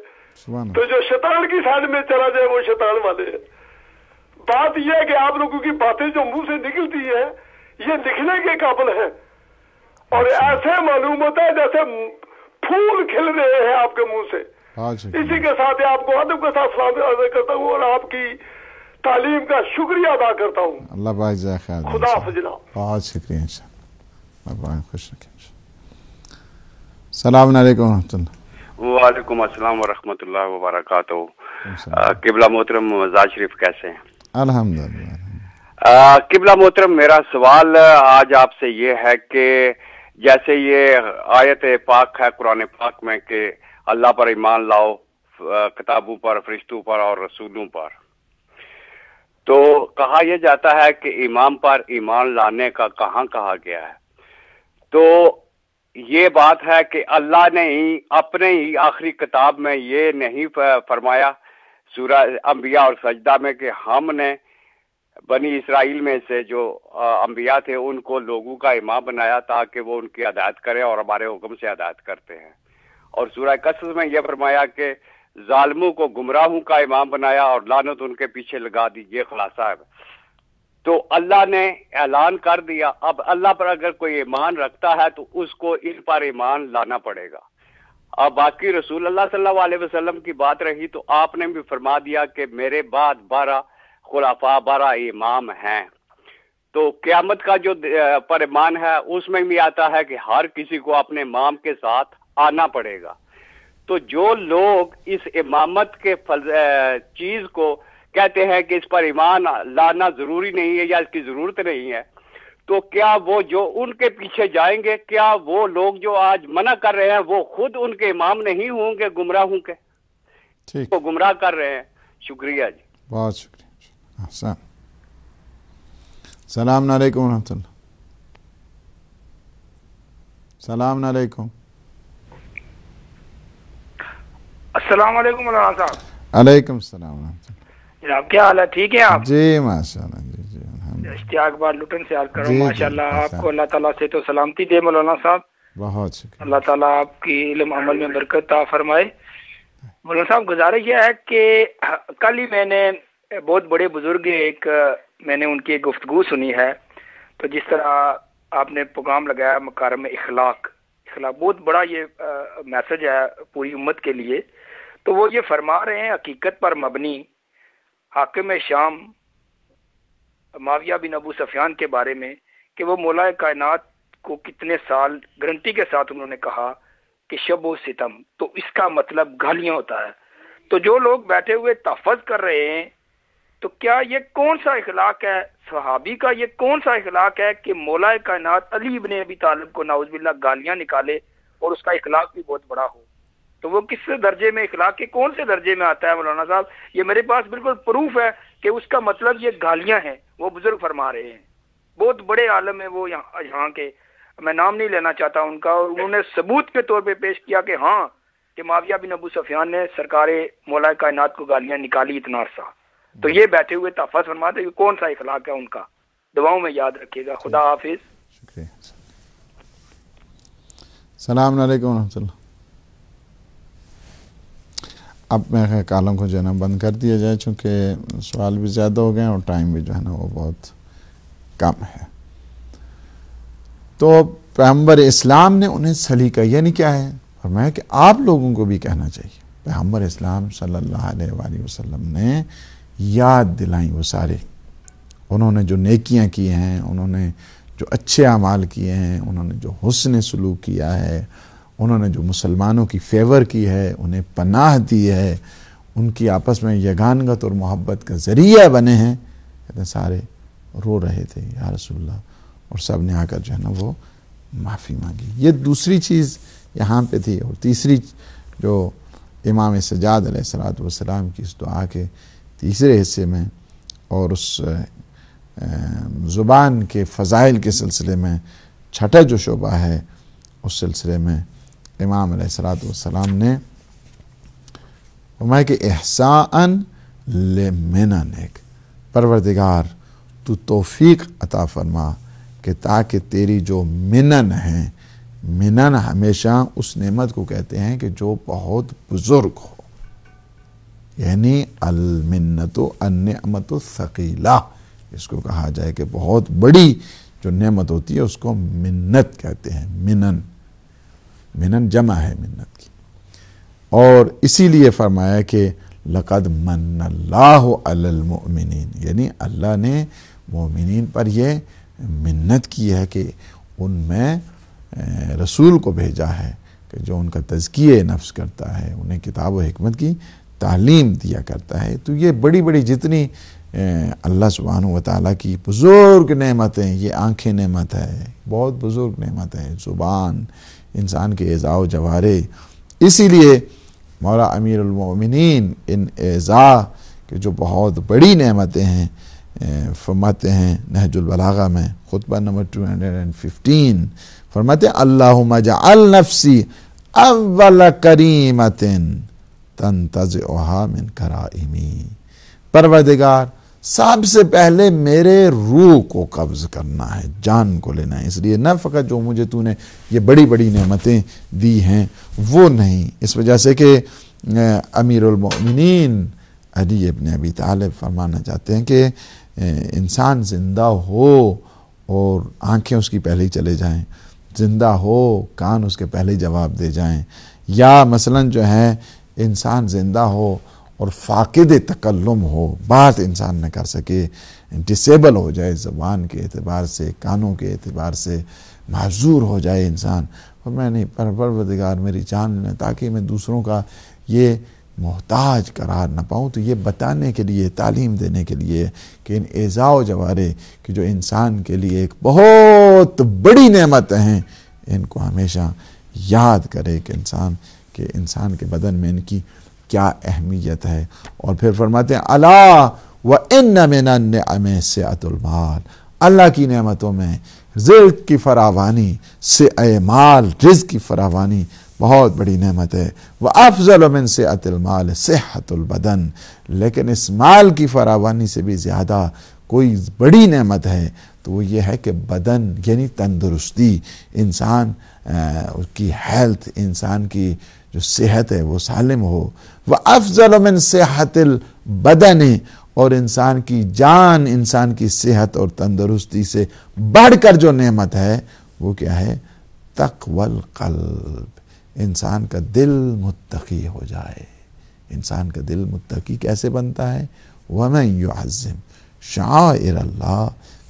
तो जो शैतान की साइड में चला जाए वो शैतान वाले है बात यह है कि आप लोगों की बातें जो मुंह से निकलती है ये लिखने के काबिल है और अच्छा। ऐसे मालूम होता है जैसे फूल खिल रहे हैं आपके मुंह से अच्छा। इसी के साथ आपको अदब के साथ सलाम अदा करता हूँ और आपकी तालीम का शुक्रिया अदा करता हूँ बहुत शुक्रिया वालेकुम वालेकुम अस्सलाम वरहमतुल्लाह वबरकत किबला मोहतरम मजाज शरीफ कैसे हैं अल्हम्दुलिल्लाह किबला मोहतरम मेरा सवाल आज आपसे ये है कि जैसे ये आयत पाक है कुरान पाक में कि अल्लाह पर ईमान लाओ किताबों पर फरिश्तों पर और रसूलों पर तो कहा यह जाता है कि ईमान पर ईमान लाने का कहाँ कहा गया है तो ये बात है कि अल्लाह ने ही अपने ही आखिरी किताब में ये नहीं फरमाया सूरह अंबिया और सजदा में कि हमने बनी इसराइल में से जो अम्बिया थे उनको लोगों का इमाम बनाया ताकि वो उनकी अदायत करें और हमारे हुक्म से अदायत करते हैं और सूर्य कसर में यह फरमाया कि जालमों को गुमराहों का इमाम बनाया और लानत उनके पीछे लगा दी ये खुलासा है तो अल्लाह ने ऐलान कर दिया अब अल्लाह पर अगर कोई ईमान रखता है तो उसको इन पर ईमान लाना पड़ेगा अब बाकी रसूल अल्लाह सल्लल्लाहु अलैहि वसल्लम की बात रही तो आपने भी फरमा दिया कि मेरे बाद बारह खुलाफा बारा इमाम हैं तो क्यामत का जो परमान है उसमें भी आता है कि हर किसी को अपने इमाम के साथ आना पड़ेगा तो जो लोग इस इमामत के चीज को कहते हैं कि इस पर ईमान लाना जरूरी नहीं है या इसकी जरूरत नहीं है तो क्या वो जो उनके पीछे जाएंगे क्या वो लोग जो आज मना कर रहे हैं वो खुद उनके इमाम नहीं होंगे गुमराहों के वो तो गुमराह कर रहे हैं शुक्रिया जी बहुत शुक्रिया Ahsan. سلامنا alaikum wa الله سلامنا عليكم السلام عليكم مولاना साहब अलैकुम wa जनाब क्या हाल है ठीक है आप जी माशाल्लाह जी जी इश्तियाक बार लुटन से करो माशाल्लाह आपको अल्लाह ताला से तो सलामती दे मौलाना साहब बहुत शुक्रिया अल्लाह ताला आपकी इल्म अमल में बरकत ता फरमाए मौलाना साहब गुजारिश यह है कि कल ही मैंने बहुत बड़े बुजुर्ग एक मैंने उनकी एक गुफ्तगु सुनी है तो जिस तरह आपने प्रोग्राम लगाया मकारम इखलाक इखलाक बहुत बड़ा ये मैसेज है पूरी उम्मत के लिए तो वो ये फरमा रहे हैं हकीकत पर मबनी हाकिम शाम माविया बिन अबू सफियान के बारे में कि वो मौला कायनात को कितने साल गारंटी के साथ उन्होंने कहा कि शब सितम तो इसका मतलब गालियां होता है तो जो लोग बैठे हुए तहफ़ कर रहे हैं तो क्या ये कौन सा इखलाक है सहाबी का ये कौन सा इखलाक है कि मौलाए कायनात अली इब्ने अभी तालब को नाउजिल्ला गालियां निकाले और उसका इखलाक भी बहुत बड़ा हो तो वो किस दर्जे में इखलाक के कौन से दर्जे में आता है मौलाना साहब ये मेरे पास बिल्कुल प्रूफ है कि उसका मतलब ये गालियां हैं वो बुजुर्ग फरमा रहे हैं बहुत बड़े आलम है वो यहाँ यहाँ के मैं नाम नहीं लेना चाहता उनका और उन्होंने सबूत के तौर पे पेश किया कि हाँ कि माविया बिन अबू सफियान ने सरकार मौलाए कायनात को गालियां निकाली इतना अरसा तो ये बैठे हुए तहफ़ फरमा दे कौन सा इखलाक है उनका दवाओं में याद रखिएगा खुदा हाफिज सलाम वरहमल अब मैं कॉलम को जो है ना बंद कर दिया जाए चूँकि सवाल भी ज़्यादा हो गए हैं और टाइम भी जो है ना वो बहुत कम है तो पैम्बर इस्लाम ने उन्हें सलीका यानी क्या है और मैं कि आप लोगों को भी कहना चाहिए पैम्बर इस्लाम सल्लल्लाहु अलैहि वसल्लम ने याद दिलाई वो सारे उन्होंने जो नेकियां की हैं उन्होंने जो अच्छे अमाल किए हैं उन्होंने जो हुसन सलूक किया है उन्होंने जो मुसलमानों की फेवर की है उन्हें पनाह दी है उनकी आपस में यगानगत और मोहब्बत का ज़रिया बने हैं कहते सारे रो रहे थे या रसुल्ला और सब ने आकर जो है ना वो माफ़ी मांगी ये दूसरी चीज़ यहाँ पे थी और तीसरी जो इमाम सजाद सलात वसलाम की इस दुआ के तीसरे हिस्से में और उस ज़ुबान के फ़ज़ाइल के सिलसिले में छठा जो शोबा है उस सिलसिले में इमाम सलाम ने मैं कि एहसान ले मेना नेक परवरदिगार तो तोफ़ीक अता फरमा कि ताकि तेरी जो मिनन है मिनन हमेशा उस नेमत को कहते हैं कि जो बहुत बुज़ुर्ग हो यानी अलमिन्नत अनमत सकीला इसको कहा जाए कि बहुत बड़ी जो नेमत होती है उसको मिन्नत कहते हैं मिनन मिनन जमा है मिन्नत की और इसीलिए फरमाया कि लकद मन्नल्लामिन यानी अल्लाह ने मोमिन पर यह मिन्नत की है कि उनमें रसूल को भेजा है कि जो उनका तजकिए नफ्स करता है उन्हें किताब हमत की तालीम दिया करता है तो ये बड़ी बड़ी जितनी अल्लाह सुबहान ताली की बुज़ुर्ग नमतें ये आंखें नमत है बहुत बुज़ुर्ग नमत है ज़ुबान इंसान के एज़ा जवारे इसीलिए मौला अमीरमिन इन एज़ा के जो बहुत बड़ी नमतें हैं फरमाते हैं नहजुलबलागा में खुतबा number two hundred and fifteen फरमाते अल्लाह मजा नफसी अव्वल करीमतिन तन तज ओहा मिन कराइमी परवरदिगार सबसे पहले मेरे रूह को कब्ज़ करना है जान को लेना है इसलिए न फ़कत जो मुझे तूने ये बड़ी बड़ी नेमतें दी हैं वो नहीं इस वजह से कि अमीरमिन अली इबन अबी तालब फरमाना चाहते हैं कि इंसान ज़िंदा हो और आंखें उसकी पहले ही चले जाएं ज़िंदा हो कान उसके पहले जवाब दे जाएं या मसलन जो है इंसान जिंदा हो और फ़ाकद तकल्लम हो बात इंसान न कर सके डिसेबल हो जाए ज़बान के अतबार से कानों के अतबार से माजूर हो जाए इंसान और मैं नहीं पर परवरदिगार मेरी जान लें ताकि मैं दूसरों का ये मोहताज करार ना पाऊँ तो ये बताने के लिए तालीम देने के लिए कि इन एज़ाओ जवारे कि जो इंसान के लिए एक बहुत बड़ी नमत हैं इनको हमेशा याद करे कि इंसान कि इंसान के बदन में इनकी क्या अहमियत है और फिर फरमाते हैं अला व इन नम अमे से अतुलमाल अल्लाह की नमतों में जिल की फरावानी से माल रिज़ की फरावानी बहुत बड़ी नमत है वह अफजलमिन से अतलमाल सेहतुलबदन लेकिन इस माल की फरावानी से भी ज़्यादा कोई बड़ी नमत है तो वो ये है कि बदन यानी तंदुरुस्ती इंसान की हेल्थ इंसान की जो सेहत है वो सालिम हो वह अफजल मिन सेहतिल बदन और इंसान की जान इंसान की सेहत और तंदुरुस्ती से बढ़कर जो नेमत है वो क्या है तकवल कल्ब इंसान का दिल मुत्तकी हो जाए इंसान का दिल मुत्तकी कैसे बनता है वमन युज़म शाइर अल्लाह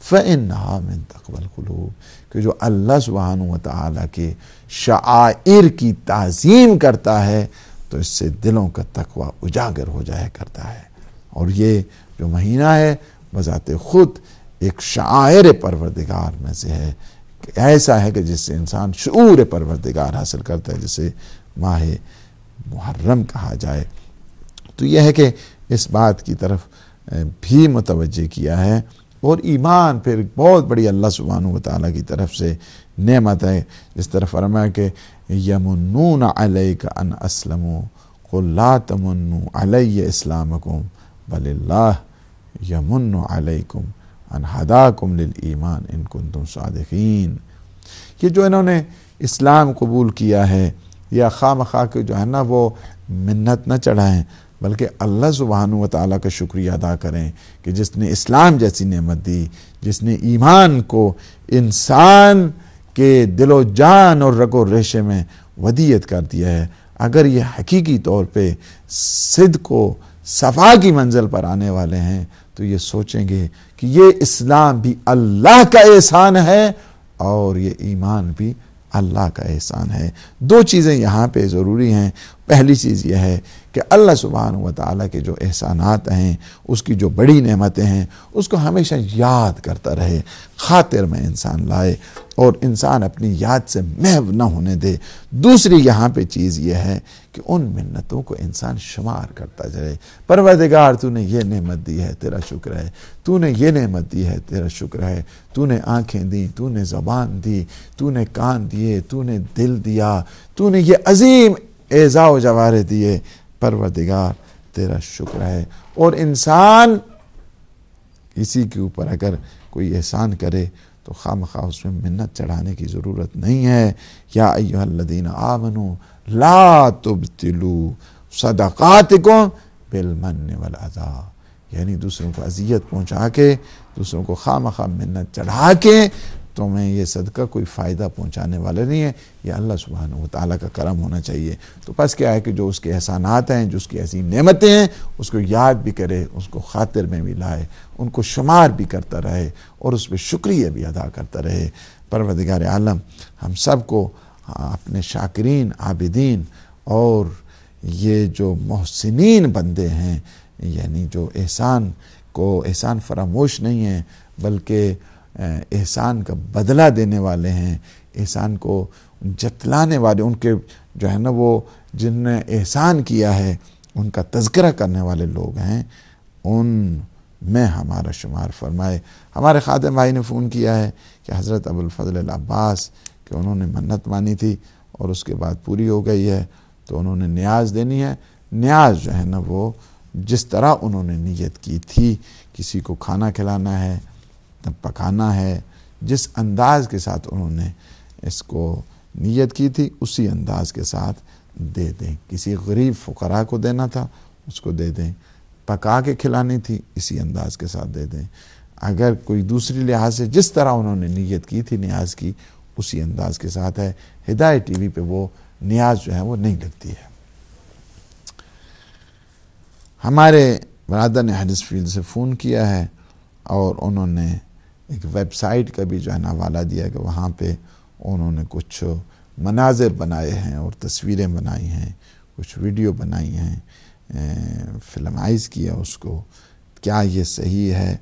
फ़िन मिन तकवल कुलूब कि जो अल्लाह व तआला के शाइर की तज़ीम करता है तो इससे दिलों का तकवा उजागर हो जाया करता है और ये जो महीना है बज़ात खुद एक शायर परवरदिगार में से है ऐसा है कि जिससे इंसान शूर परवरदिगार हासिल करता है जिसे माह मुहर्रम कहा जाए तो यह है कि इस बात की तरफ भी मुतवजह किया है और ईमान फिर बहुत बड़ी अल्लाह सुबहान ताली की तरफ से नेमत है जिस तरह फरमाया कि यमुन अलई का अन असलम ला तमनु अलय इस्लामकुम बल यमुन अलैकुम अन हदाकुम ईमान इनकुन तुम सादकिन ये जो इन्होंने इस्लाम कबूल किया है या खाम खा के जो है ना वो मन्नत न चढ़ाएं बल्कि अल्लाह सुबहान व ताली का शुक्रिया अदा करें कि जिसने इस्लाम जैसी नेमत दी जिसने ईमान को इंसान के दिलो जान और रगो रेशे में वदियत कर दिया है अगर ये हकीकी तौर पर सिद्ध को सफ़ा की मंजिल पर आने वाले हैं तो ये सोचेंगे कि ये इस्लाम भी अल्लाह का एहसान है और ये ईमान भी अल्लाह का एहसान है दो चीज़ें यहाँ पर ज़रूरी हैं पहली चीज़ यह है कि अल्लाह सुबहान व ताली के जो एहसानात हैं उसकी जो बड़ी नमतें हैं उसको हमेशा याद करता रहे खातिर में इंसान लाए और इंसान अपनी याद से महव न होने दे दूसरी यहाँ पे चीज़ यह है कि उन मन्नतों को इंसान शुमार करता जाए परवरदगार तूने ये नेमत दी है तेरा शुक्र है तूने ये नेमत दी है तेरा शुक्र है तूने आँखें दी तूने ज़बान दी तूने कान दिए तूने दिल दिया तूने ये अजीम एज़ा जवारे दिए परवरदिगार तेरा शुक्र है और इंसान किसी के ऊपर अगर कोई एहसान करे तो खाम खा उसमें मिन्नत चढ़ाने की ज़रूरत नहीं है या अयोल्लदीन आवनु ला तुब तिलू सदाक़ात को बिलमन वलादा यानी दूसरों को अजियत पहुँचा के दूसरों को खाम खा मिन्नत चढ़ा के तो मैं ये सदका कोई फ़ायदा पहुँचाने वाला नहीं है यह अल्लाह सुबहान ताली का करम होना चाहिए तो बस क्या है कि जो उसके एहसानात हैं जो उसकी ऐसी नेमतें हैं उसको याद भी करे उसको खातिर में भी लाए उनको शुमार भी करता रहे और उस पर शुक्रिया भी अदा करता रहे परवदगार आलम हम सब को अपने शाकरीन आबिदीन और ये जो महसिन बंदे हैं यानी जो एहसान को एहसान फरामोश नहीं है बल्कि एहसान का बदला देने वाले हैं एहसान को जतलाने वाले उनके जो है ना वो जिनने एहसान किया है उनका तस्करा करने वाले लोग हैं उन में हमारा शुमार फरमाए हमारे खादम भाई ने फ़ोन किया है कि हज़रत फजल अब्बास कि उन्होंने मन्नत मानी थी और उसके बाद पूरी हो गई है तो उन्होंने न्याज देनी है न्याज जो है ना वो जिस तरह उन्होंने नीयत की थी किसी को खाना खिलाना है तब पकाना है जिस अंदाज के साथ उन्होंने इसको नीयत की थी उसी अंदाज के साथ दे दें किसी गरीब फकरा को देना था उसको दे दें पका के खिलानी थी इसी अंदाज के साथ दे दें अगर कोई दूसरी लिहाज से जिस तरह उन्होंने नीयत की थी न्याज की उसी अंदाज के साथ है हिदायत टीवी पे वो न्याज जो है वो नहीं लगती है हमारे बरदर ने हरिस फील्ड से फ़ोन किया है और उन्होंने एक वेबसाइट का भी जो है ना हवाला दिया कि वहाँ पे उन्होंने कुछ मनाजिर बनाए हैं और तस्वीरें बनाई हैं कुछ वीडियो बनाई हैं फिल्माइज किया उसको क्या ये सही है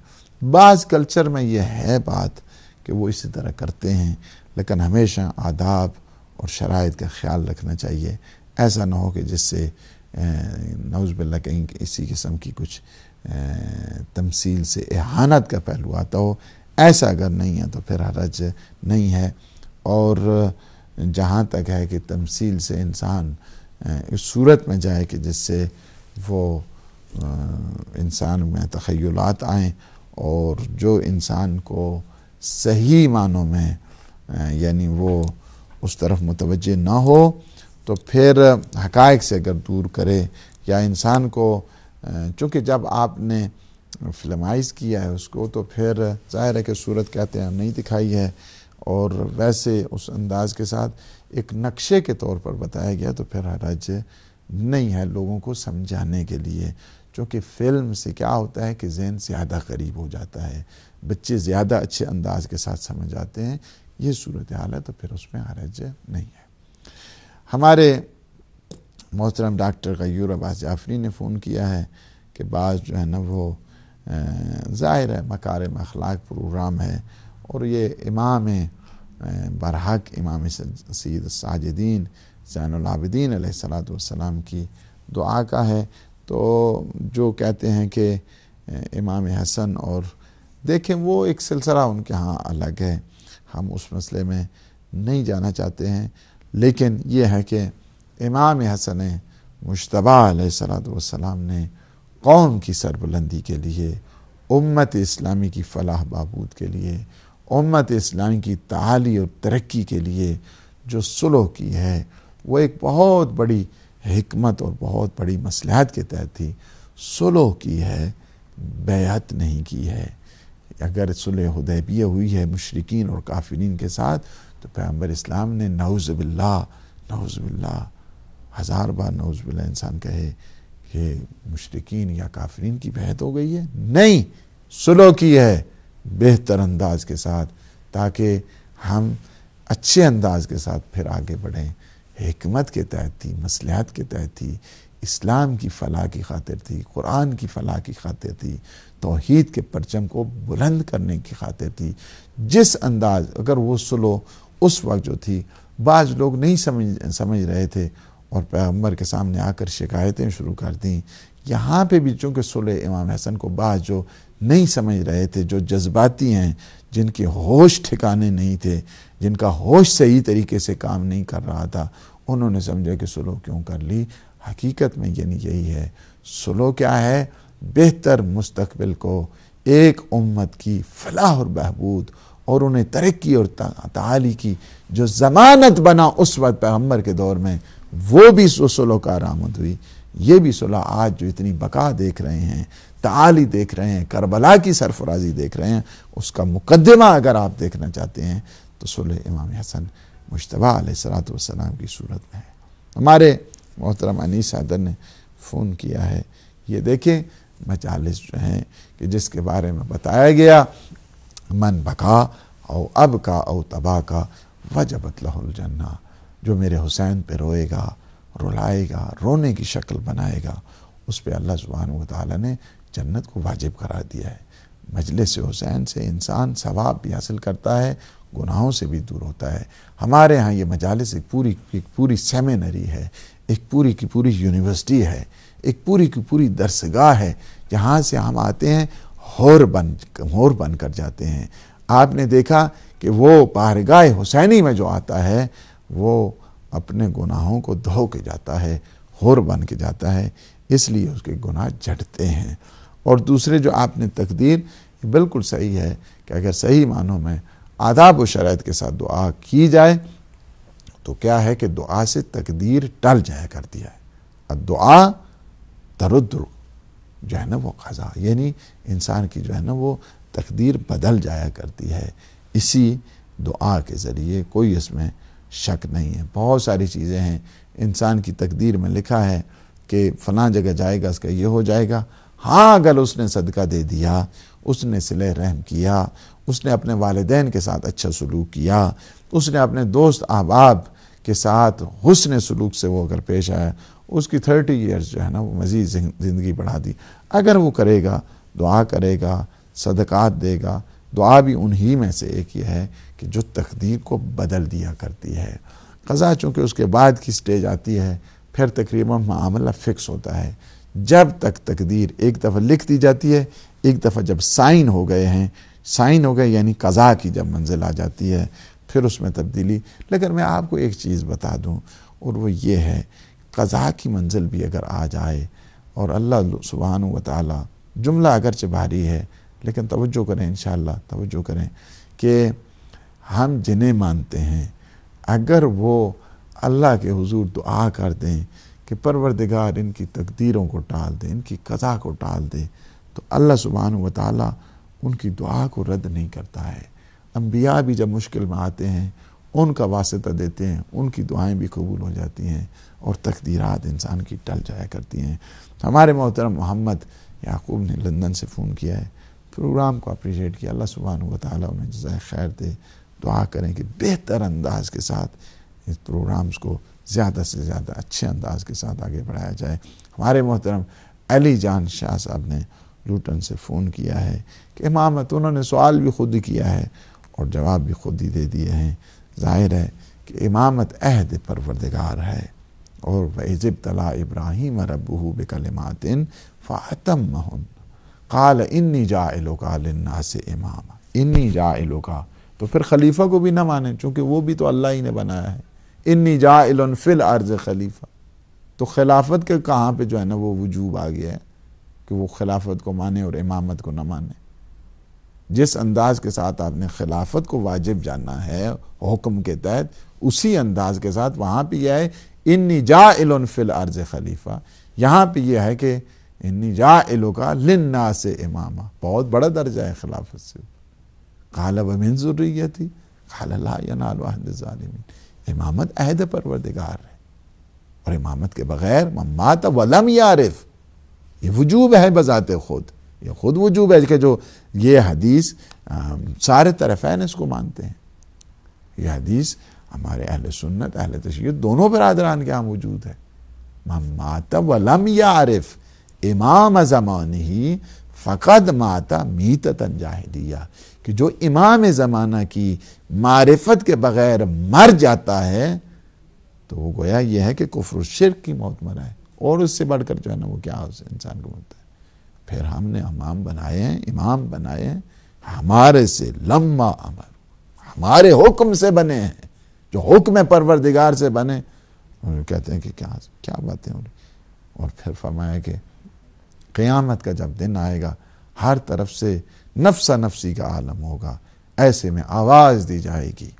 बाज़ कल्चर में ये है बात कि वो इसी तरह करते हैं लेकिन हमेशा आदाब और शराइ का ख्याल रखना चाहिए ऐसा ना हो कि जिससे नौज़बिल्ला कहीं इसी किस्म की कुछ तमसील से एहानत का पहलू आता हो ऐसा अगर नहीं है तो फिर हरज नहीं है और जहाँ तक है कि तमसील से इंसान इस सूरत में जाए कि जिससे वो इंसान में तखयलात आए और जो इंसान को सही मानों में यानी वो उस तरफ मुतवज ना हो तो फिर हकायक से अगर दूर करे या इंसान को चूँकि जब आपने फिल्माइज़ किया है उसको तो फिर ज़ाहिर है कि सूरत कहते हैं नहीं दिखाई है और वैसे उस अंदाज के साथ एक नक्शे के तौर पर बताया गया तो फिर हरज नहीं है लोगों को समझाने के लिए क्योंकि फ़िल्म से क्या होता है कि जहन ज़्यादा करीब हो जाता है बच्चे ज़्यादा अच्छे अंदाज के साथ समझ आते हैं ये सूरत हाल है तो फिर उसमें हरज नहीं है हमारे मोहतरम डॉक्टर गयूर अब्बास जाफरी ने फ़ोन किया है कि बाज़ जो है ना वो ज़ाहिर है मकार अखलाक प्रोग्राम है और ये इमाम बरहक इमाम सद साजिदीन जैनलाबिदीन सलाम की दुआ का है तो जो कहते हैं कि इमाम हसन और देखें वो एक सिलसिला उनके यहाँ अलग है हम उस मसले में नहीं जाना चाहते हैं लेकिन ये है कि इमाम हसन मुशतबा सलाम ने कौम की सरबुलंदी के लिए उम्मत इस्लामी की फलाह बहबूद के लिए उम्मत इस्लामी की तहाली और तरक्की के लिए जो सुलह की है वो एक बहुत बड़ी हमत और बहुत बड़ी मसलहत के तहत थी सुलह की है बेहत नहीं की है अगर सुलह हदैबिया हुई है मशरकिन और काफिरीन के साथ तो पैम्बर इस्लाम ने नौज़बिल्ला नौज़बिल्ला हज़ार बार नौज़बिल्ला इंसान कहे ये मुश्किन या काफरीन की बहत हो गई है नहीं सुलह की है बेहतर अंदाज के साथ ताकि हम अच्छे अंदाज के साथ फिर आगे बढ़ें हमत के तहत थी मसलहत के तहत थी इस्लाम की फलाह की खातिर थी कुरान की फलाह की खातिर थी तोहद के परचम को बुलंद करने की खातिर थी जिस अंदाज अगर वो सुलो उस वक्त जो थी बाज लोग नहीं समझ समझ रहे थे और पैगम्बर के सामने आकर शिकायतें शुरू कर दीं यहाँ पे भी चूँकि सुलह इमाम हसन को बाज जो नहीं समझ रहे थे जो जज्बाती हैं जिनके होश ठिकाने नहीं थे जिनका होश सही तरीके से काम नहीं कर रहा था उन्होंने समझा कि सुलह क्यों कर ली हकीकत में यानी यही है सुलह क्या है बेहतर मुस्तबिल को एक उम्मत की फलाह और बहबूद और उन्हें तरक्की और ताली की जो ज़मानत बना उस वक्त पैगम्बर के दौर में वो भी सो सोलो का आरामद हुई ये भी सोलह आज जो इतनी बका देख रहे हैं ताली देख रहे हैं करबला की सरफराजी देख रहे हैं उसका मुकदमा अगर आप देखना चाहते हैं तो सुलह इमाम हसन मुशतबा सलाम की सूरत में है हमारे मोहतरम अनी सादर ने फ़ोन किया है ये देखें मजालस जो हैं कि जिसके बारे में बताया गया मन बका और अब का और तबाह का वजबतलजन्ना जो मेरे हुसैन पे रोएगा रुलाएगा रोने की शक्ल बनाएगा उस पर अल्लाह सुबहान ताली ने जन्नत को वाजिब करार दिया है मजलिस हुसैन से इंसान सवाब भी हासिल करता है गुनाहों से भी दूर होता है हमारे यहाँ ये मजालस एक पूरी एक पूरी सेमिनरी है एक पूरी की पूरी यूनिवर्सिटी है एक पूरी की पूरी दरसगाह है जहाँ से हम आते हैं होर बन होर बन कर जाते हैं आपने देखा कि वो पारगाह हुसैनी में जो आता है वो अपने गुनाहों को धो के जाता है होर बन के जाता है इसलिए उसके गुनाह झटते हैं और दूसरे जो आपने तकदीर बिल्कुल सही है कि अगर सही मानों में आदाब व शरात के साथ दुआ की जाए तो क्या है कि दुआ से तकदीर टल जाया करती है और दुआ दरुद्र जो है ना वो खजा यानी इंसान की जो है ना वो तकदीर बदल जाया करती है इसी दुआ के ज़रिए कोई इसमें शक नहीं है बहुत सारी चीज़ें हैं इंसान की तकदीर में लिखा है कि फ़ला जगह जाएगा उसका ये हो जाएगा हाँ अगर उसने सदका दे दिया उसने सिले रहम किया उसने अपने वालदेन के साथ अच्छा सलूक किया उसने अपने दोस्त अहबाब के साथ हुसन सलूक से वो अगर पेश आया उसकी थर्टी ईयर्स जो है ना वो मज़ीद ज़िंदगी बढ़ा दी अगर वो करेगा दुआ करेगा सदक़ात देगा दुआ भी उन्हीं में से एक ही है कि जो तकदीर को बदल दिया करती है कज़ा चूँकि उसके बाद की स्टेज आती है फिर तकरीबन मामला फिक्स होता है जब तक तकदीर एक दफ़ा लिख दी जाती है एक दफ़ा जब साइन हो गए हैं साइन हो गए यानी कज़ा की जब मंजिल आ जाती है फिर उसमें तब्दीली लेकिन मैं आपको एक चीज़ बता दूँ और वो ये है कज़ा की मंजिल भी अगर आ जाए और अल्लाह सुबहान व ताली जुमला अगरचे भारी है लेकिन तवज्जो करें इन शवज्जो करें कि हम जिन्हें मानते हैं अगर वो अल्लाह के हुजूर दुआ कर दें कि परवरदिगार इनकी तकदीरों को टाल दे इनकी कज़ा को टाल दे तो अल्लाह सुबहान व ताली उनकी दुआ को रद्द नहीं करता है अम्बिया भी जब मुश्किल में आते हैं उनका वास्ता देते हैं उनकी दुआएं भी कबूल हो जाती हैं और तकदीरात इंसान की टल जाया करती हैं हमारे मोहतरम मोहम्मद याकूब ने लंदन से फ़ोन किया है प्रोग्राम को अप्रिशिएट किया अल्लाह सुबहान व ताली उन्हें जजाय खैर दे दुआ करें कि बेहतर अंदाज के साथ इस प्रोग्राम्स को ज़्यादा से ज़्यादा अच्छे अंदाज के साथ आगे बढ़ाया जाए हमारे मोहतरम अली जान शाह साहब ने लूटन से फ़ोन किया है कि इमामत तो उन्होंने सवाल भी खुद किया है और जवाब भी खुद ही दे दिए हैं जाहिर है कि इमामत अहद परवरदगार है और वज़ब तला इब्राहिम रबू मातिन फ़ातम महन काल इन्नी जा का इमाम इन्नी जा का तो फिर खलीफा को भी ना माने चूँकि वो भी तो अल्लाह ही ने बनाया है इन्नी जा फिल अर्ज खलीफा तो खिलाफत के कहाँ पे जो है ना वो वजूब आ गया है कि वो खिलाफत को माने और इमामत को ना माने जिस अंदाज के साथ आपने खिलाफत को वाजिब जानना है हुक्म के तहत उसी अंदाज के साथ वहाँ पे यह है इन्नी जा फिल अर्ज खलीफा यहाँ पे यह है कि इन्नी जा का लिन्ना से इमामा बहुत बड़ा दर्जा है खिलाफत से काला वमिन ज़ुर्रिया थी काला ला यनालमिन इमामत अहद परवरदिगार है और इमामत के बगैर ममात वलम यारिफ ये वजूब है बजात खुद ये खुद वजूब है कि जो ये हदीस आ, सारे तरफैन इसको मानते हैं ये हदीस हमारे अहल सुन्नत अहल तशीद दोनों बरदरान के यहाँ मौजूद है माता वलम यारिफ इमाम जमान ही फ़कद माता मीत तन जाहिदिया कि जो इमाम ज़माना की मारफत के बग़ैर मर जाता है तो वो गोया यह है कि कुफर शिर की मौत मरा है और उससे बढ़कर जो है ना वो क्या इंसान को मिलता है फिर हमने हमाम बनाए हैं इमाम बनाए हैं हमारे से लम्बा अमर हमारे हुक्म से बने हैं जो हुक्म परवरदिगार से बने कहते हैं कि क्या क्या बातें हो रही और फिर फरमाया कि क़यामत का जब दिन आएगा हर तरफ से नफसा नफसी का आलम होगा ऐसे में आवाज़ दी जाएगी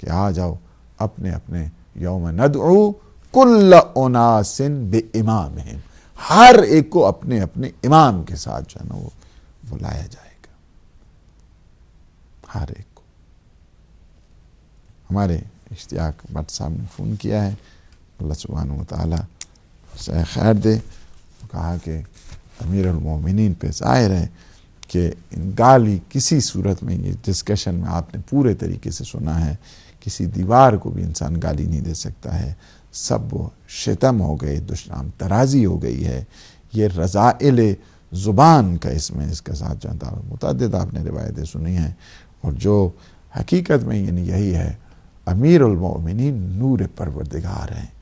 कि आ जाओ अपने अपने यौम नदऊ कुल्लासिन बे इमाम हर एक को अपने अपने इमाम के साथ जो है ना वो बुलाया जाएगा हर एक को हमारे इश्तियाक भट्ट साहब ने फ़ोन किया है अल्लाह सुबहान तैर दे कहा कि अमीर उलमिन पे ज़ाहिर है कि गाली किसी सूरत में ये डिस्कशन में आपने पूरे तरीके से सुना है किसी दीवार को भी इंसान गाली नहीं दे सकता है सब वो शतम हो गए दुश्नाम तराजी हो गई है ये रज़ाइल ज़ुबान का इसमें इसके साथ जो है मुतद आपने रिवायतें सुनी हैं और जो हकीकत में यानी यही है अमीरमिन नूर परवरदिगार हैं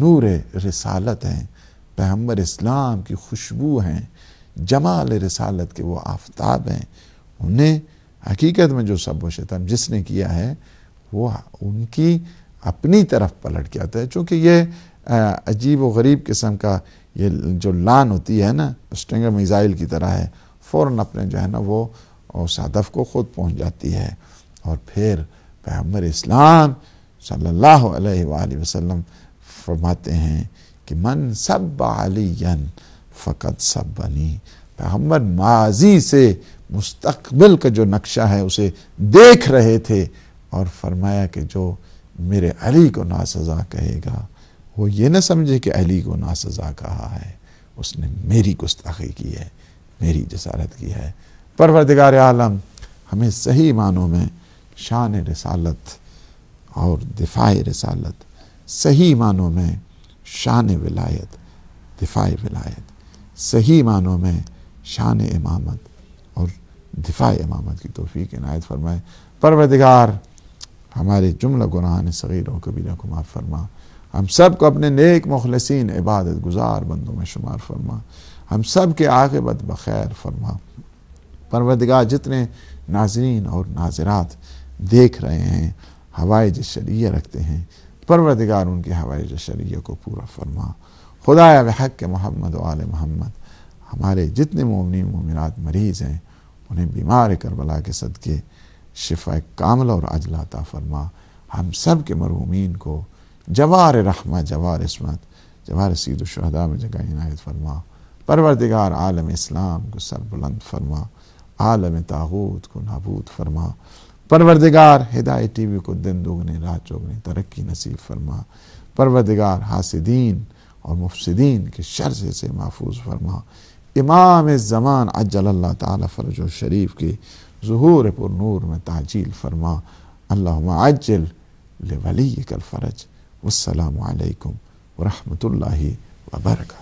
नूर रसालत हैं पैम्बर इस्लाम की खुशबू हैं जमाल रसालत के वो आफ्ताब हैं उन्हें हकीकत में जो सब शतम जिसने किया है वो उनकी अपनी तरफ पलट के आता है चूँकि ये अजीब व गरीब किस्म का ये जो लान होती है ना स्टेंगर मिज़ाइल की तरह है फ़ौर अपने जो है ना वो उस हदफ को ख़ुद पहुँच जाती है और फिर पैमर इस्लाम सल्लल्लाहु अलैहि वसल्लम फरमाते हैं कि मन सब अलीन फ़कत सब बनी पैगम्बर माजी से मुस्तकबिल का जो नक्शा है उसे देख रहे थे और फरमाया कि जो मेरे अली को नासज़ा कहेगा वो ये ना समझे कि अली को नासज़ा कहा है उसने मेरी गुस्ताखी की है मेरी जसारत की है परवरदिगार आलम हमें सही मानों में शान रसालत और दिफा रसालत सही मानों में शान विलायत दिफा विलायत सही मानों में शान इमामत और दिफा इमामत की तोफ़ी नायत फरमाए परवदगार हमारे जुमला गुनाहान सगीरों कबीरा को माफ़ फरमा हम सब को अपने नेक मुखलसिन इबादत गुजार बंदों में शुमार फरमा हम सब के बद बखैर फरमा परवदगार जितने नाजरीन और नाजरात देख रहे हैं हवाई जशरिया रखते हैं परवदगार उनके हवाई जशरिया को पूरा फरमा खुदा बहक के मोहम्मद वाल मोहम्मद हमारे जितने ममिन ममिनत मरीज़ हैं उन्हें बीमार करबला के सदक़े शिफा कामल और अजलाता फरमा हम सब के मरूमिन को जवार रहमा जवार इसमत जवार सीदुशहदा शहदा में जगह इनायत फरमा परवरदिगार आलम इस्लाम को सरबुलंद फरमा आलम ताहूत को नाबूद फरमा परवरदिगार हिदायत टी वी को दिन दोगने रात चौगने तरक्की नसीब फरमा परवरदिगार हासिदीन और मुफसदीन के शर से महफूज फरमा इमाम ज़मान अज्जल्ला तरज शरीफ के जहूर पुरूर में ताजील फरमा अल्लाह वली कल फ़रज वालकम वरहमल वबरक